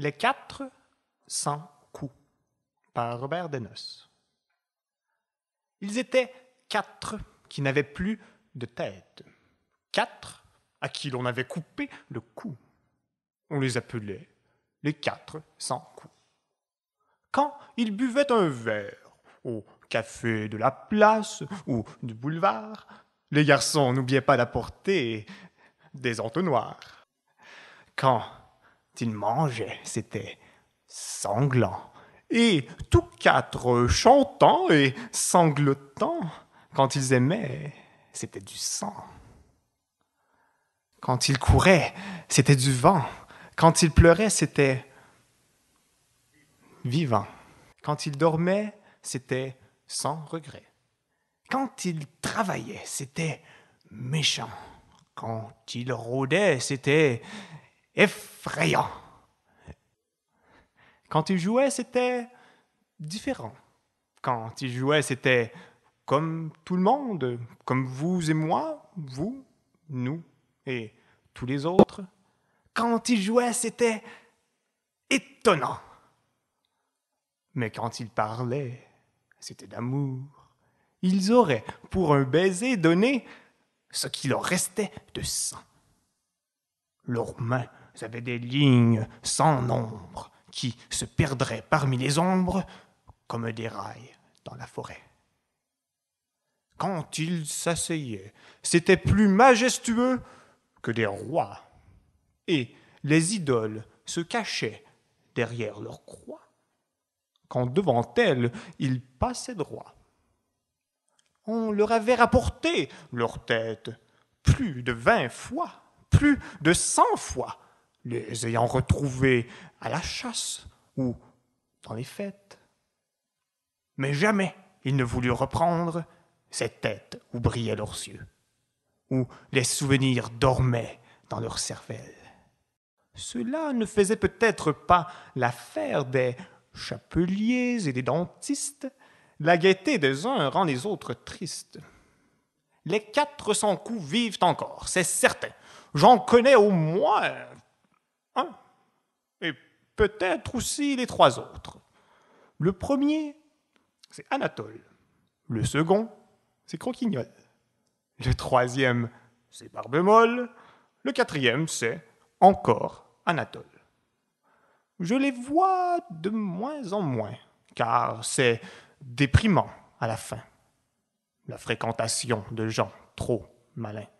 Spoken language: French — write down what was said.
Les quatre sans coups par Robert Desnos. Ils étaient quatre qui n'avaient plus de tête, quatre à qui l'on avait coupé le cou. On les appelait les quatre sans coups. Quand ils buvaient un verre au café de la place ou du boulevard, les garçons n'oubliaient pas d'apporter des entonnoirs. Quand ils mangeaient, c'était sanglant. Et tous quatre chantant et sanglotant, quand ils aimaient, c'était du sang. Quand ils couraient, c'était du vent. Quand ils pleuraient, c'était vivant. Quand ils dormaient, c'était sans regret. Quand ils travaillaient, c'était méchant. Quand ils rôdaient, c'était effrayant. Quand ils jouaient, c'était différent. Quand ils jouaient, c'était comme tout le monde, comme vous et moi, vous, nous et tous les autres. Quand ils jouaient, c'était étonnant. Mais quand ils parlaient, c'était d'amour. Ils auraient, pour un baiser, donné ce qui leur restait de sang. Leurs mains vous des lignes sans nombre qui se perdraient parmi les ombres comme des rails dans la forêt. Quand ils s'asseyaient, c'était plus majestueux que des rois, et les idoles se cachaient derrière leur croix, quand devant elles ils passaient droit. On leur avait rapporté leur tête plus de vingt fois, plus de cent fois, les ayant retrouvés à la chasse ou dans les fêtes. Mais jamais ils ne voulurent reprendre cette têtes où brillaient leurs yeux, où les souvenirs dormaient dans leur cervelle. Cela ne faisait peut-être pas l'affaire des chapeliers et des dentistes. La gaieté des uns rend les autres tristes. Les quatre cents coups vivent encore, c'est certain. J'en connais au moins et peut-être aussi les trois autres. Le premier, c'est Anatole. Le second, c'est Croquignol. Le troisième, c'est Barbemolle. Le quatrième, c'est encore Anatole. Je les vois de moins en moins, car c'est déprimant à la fin, la fréquentation de gens trop malins.